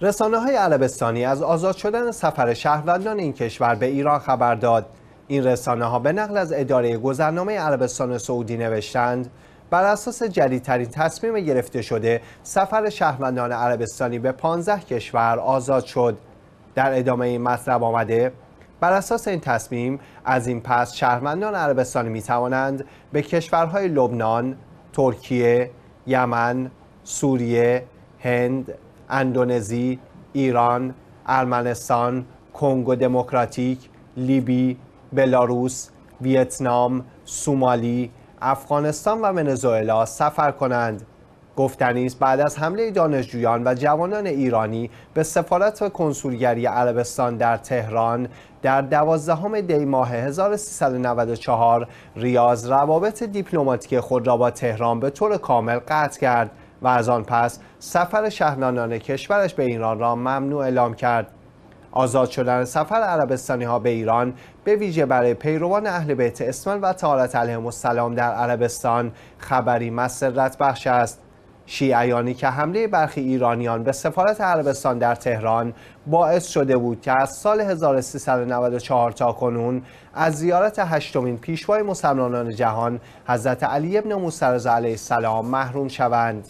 رسانه های عربستانی از آزاد شدن سفر شهروندان این کشور به ایران خبر داد. این رسانه ها به نقل از اداره گذرنامه عربستان سعودی نوشتند بر اساس جدیدترین تصمیم گرفته شده سفر شهروندان عربستانی به 15 کشور آزاد شد. در ادامه این مطلب آمده بر اساس این تصمیم از این پس شهروندان عربستانی می توانند به کشورهای لبنان، ترکیه، یمن، سوریه، هند، اندونزی، ایران، ارمنستان، کنگو دموکراتیک، لیبی، بلاروس، ویتنام، سومالی، افغانستان و ونزوئلا سفر کنند. گفتنی است بعد از حمله دانشجویان و جوانان ایرانی به سفارت و کنسولگری عربستان در تهران در دوازدهم دی ماه 1394 ریاض روابط دیپلماتیک خود را با تهران به طور کامل قطع کرد و از آن پس سفر شهرنانان کشورش به ایران را ممنوع اعلام کرد آزاد شدن سفر عربستانی ها به ایران به ویژه برای پیروان اهل بیت اسمان و تارت علیه السلام در عربستان خبری مسرت بخش است شیعیانی که حمله برخی ایرانیان به سفارت عربستان در تهران باعث شده بود که از سال 1394 تا کنون از زیارت هشتمین پیشوای مسلمانان جهان حضرت علی ابن موسی علیه السلام محروم شوند